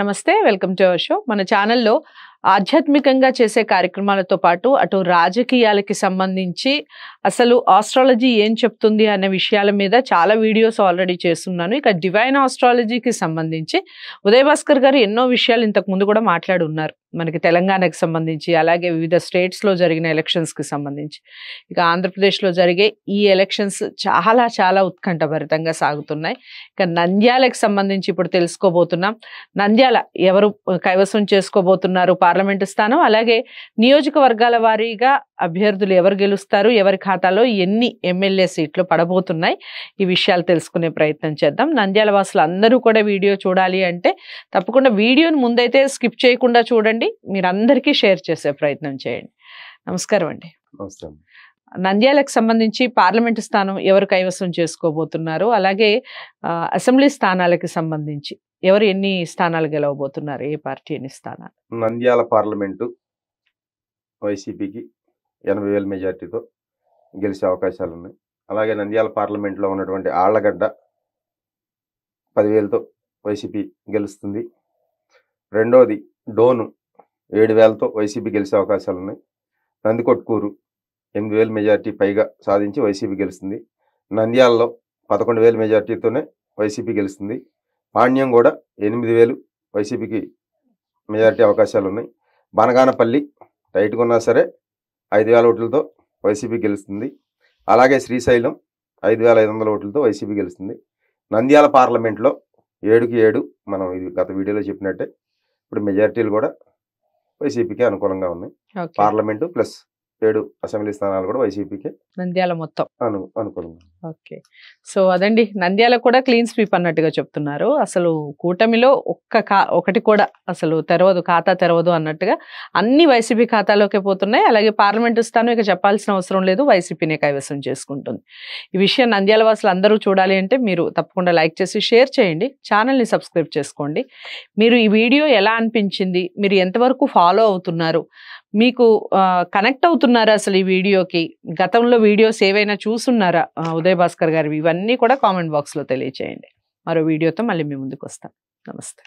నమస్తే welcome to our show మన ఛానల్లో ఆధ్యాత్మికంగా చేసే కార్యక్రమాలతో పాటు అటు రాజకీయాలకి సంబంధించి అసలు ఆస్ట్రాలజీ ఏం చెప్తుంది అనే విషయాల మీద చాలా వీడియోస్ ఆల్రెడీ చేస్తున్నాను ఇక డివైన్ ఆస్ట్రాలజీకి సంబంధించి ఉదయ్ భాస్కర్ గారు ఎన్నో విషయాలు ఇంతకు ముందు కూడా మాట్లాడి ఉన్నారు మనకి తెలంగాణకు సంబంధించి అలాగే వివిధ స్టేట్స్లో జరిగిన ఎలక్షన్స్కి సంబంధించి ఇక ఆంధ్రప్రదేశ్లో జరిగే ఈ ఎలక్షన్స్ చాలా చాలా ఉత్కంఠభరితంగా సాగుతున్నాయి ఇక నంద్యాలకు సంబంధించి ఇప్పుడు తెలుసుకోబోతున్నాం నంద్యాల ఎవరు కైవసం చేసుకోబోతున్నారు పార్లమెంటు స్థానం అలాగే నియోజకవర్గాల వారీగా అభ్యర్థులు ఎవరు గెలుస్తారు ఎవరి ఖాతాలో ఎన్ని ఎమ్మెల్యే సీట్లు పడబోతున్నాయి ఈ విషయాలు తెలుసుకునే ప్రయత్నం చేద్దాం నంద్యాల వాసులు అందరూ కూడా వీడియో చూడాలి అంటే తప్పకుండా వీడియోని ముందైతే స్కిప్ చేయకుండా చూడండి మీరందరికీ షేర్ చేసే ప్రయత్నం చేయండి నమస్కారం అండి నంద్యాలకు సంబంధించి పార్లమెంట్ స్థానం ఎవరు కైవసం చేసుకోబోతున్నారు అలాగే అసెంబ్లీ స్థానాలకు సంబంధించి ఎవరు ఎన్ని స్థానాలు గెలవబోతున్నారు ఏ పార్టీ ఎన్ని స్థానాలు నంద్యాల పార్లమెంటు వైసీపీకి ఎనభై వేల మెజార్టీతో గెలిచే అవకాశాలు ఉన్నాయి అలాగే నంద్యాల పార్లమెంట్లో ఉన్నటువంటి ఆళ్లగడ్డ పదివేలతో వైసీపీ గెలుస్తుంది రెండోది డోను ఏడు వేలతో వైసీపీ గెలిచే అవకాశాలు ఉన్నాయి నందికొట్కూరు ఎనిమిది వేల మెజార్టీ పైగా సాధించి వైసీపీ గెలుస్తుంది నంద్యాలలో పదకొండు వేల మెజార్టీతోనే వైసీపీ గెలుస్తుంది పాణ్యం కూడా ఎనిమిది వేలు వైసీపీకి మెజార్టీ అవకాశాలు ఉన్నాయి బనగానపల్లి టైట్గా ఉన్నా సరే ఐదు వేల ఓట్లతో వైసీపీ గెలుస్తుంది అలాగే శ్రీశైలం ఐదు వేల ఐదు వందల ఓట్లతో వైసీపీ గెలుస్తుంది నంద్యాల పార్లమెంట్లో ఏడుకి ఏడు మనం ఇది గత వీడియోలో చెప్పినట్టే ఇప్పుడు మెజార్టీలు కూడా వైసీపీకి అనుకూలంగా ఉన్నాయి పార్లమెంటు ప్లస్ ఏడు అసెంబ్లీ స్థానాలు కూడా వైసీపీకి నంద్యాల మొత్తం అనుకున్నాం ఓకే సో అదండి నంద్యాల కూడా క్లీన్ స్వీప్ అన్నట్టుగా చెప్తున్నారు అసలు కూటమిలో ఒక్క కా ఒకటి కూడా అసలు తెరవదు ఖాతా తెరవదు అన్నట్టుగా అన్ని వైసీపీ ఖాతాలోకే పోతున్నాయి అలాగే పార్లమెంటు స్థానం ఇక చెప్పాల్సిన అవసరం లేదు వైసీపీనే కైవసం చేసుకుంటుంది ఈ విషయం నంద్యాల వాసులు అందరూ చూడాలి అంటే మీరు తప్పకుండా లైక్ చేసి షేర్ చేయండి ఛానల్ని సబ్స్క్రైబ్ చేసుకోండి మీరు ఈ వీడియో ఎలా అనిపించింది మీరు ఎంతవరకు ఫాలో అవుతున్నారు మీకు కనెక్ట్ అవుతున్నారా అసలు ఈ వీడియోకి గతంలో వీడియోస్ ఏవైనా చూస్తున్నారా ఉదయ్ భాస్కర్ గారు ఇవన్నీ కూడా కామెంట్ బాక్స్లో తెలియచేయండి మరో వీడియోతో మళ్ళీ మీ ముందుకు వస్తాం నమస్తే